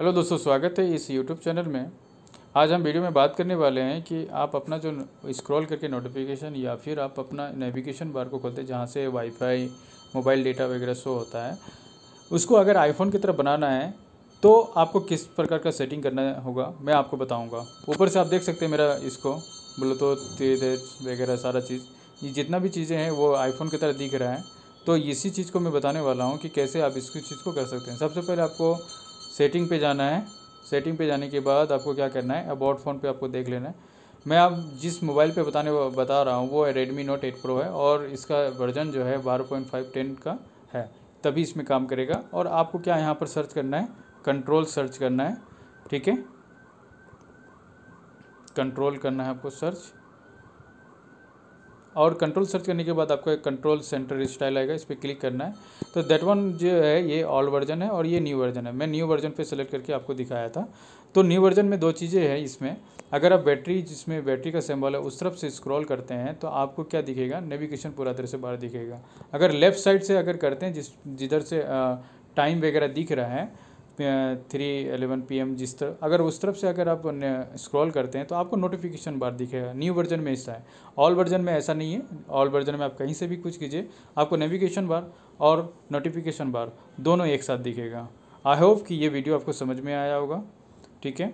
hello दोस्तों स्वागत है इस यूट्यूब चैनल में आज हम वीडियो में बात करने वाले हैं कि आप अपना जो स्क्रॉल करके नोटिफिकेशन या फिर आप अपना नेविगेशन बार को खोलते हैं जहाँ से वाईफाई मोबाइल डेटा वगैरह शो होता है उसको अगर आईफोन की तरह बनाना है तो आपको किस प्रकार का सेटिंग करना होगा मैं आपको बताऊँगा ऊपर से आप देख सकते हैं मेरा इसको ब्लूटूथ तेज वगैरह सारा चीज़ ये जितना भी चीज़ें हैं वो आईफोन की तरह दिख रहा है तो इसी चीज़ को मैं बताने वाला हूँ कि कैसे आप इस चीज़ को कर सकते हैं सबसे पहले आपको सेटिंग पे जाना है सेटिंग पे जाने के बाद आपको क्या करना है अबाउट फ़ोन पे आपको देख लेना है मैं आप जिस मोबाइल पे बताने बता रहा हूँ वो है रेडमी नोट एट प्रो है और इसका वर्जन जो है बारह पॉइंट फाइव टेन का है तभी इसमें काम करेगा और आपको क्या यहाँ पर सर्च करना है कंट्रोल सर्च करना है ठीक है कंट्रोल करना है आपको सर्च और कंट्रोल सर्च करने के बाद आपका एक कंट्रोल सेंटर स्टाइल आएगा इस पर क्लिक करना है तो दैट वन जो है ये ऑल वर्जन है और ये न्यू वर्जन है मैं न्यू वर्जन पे सेलेक्ट करके आपको दिखाया था तो न्यू वर्जन में दो चीज़ें हैं इसमें अगर आप बैटरी जिसमें बैटरी का सिंबल है उस तरफ से स्क्रॉल करते हैं तो आपको क्या दिखेगा नेविगेशन पूरा तरह से बाहर दिखेगा अगर लेफ्ट साइड से अगर करते हैं जिस जिधर से टाइम वगैरह दिख रहा है थ्री एलेवन पी एम जिस तरह अगर उस तरफ से अगर आप स्क्रॉल करते हैं तो आपको नोटिफिकेशन बार दिखेगा न्यू वर्जन में ऐसा है ऑल वर्जन में ऐसा नहीं है ऑल वर्जन में आप कहीं से भी कुछ कीजिए आपको नेविगेशन बार और नोटिफिकेशन बार दोनों एक साथ दिखेगा आई होप कि ये वीडियो आपको समझ में आया होगा ठीक है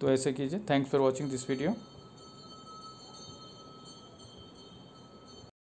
तो ऐसे कीजिए thanks for watching this video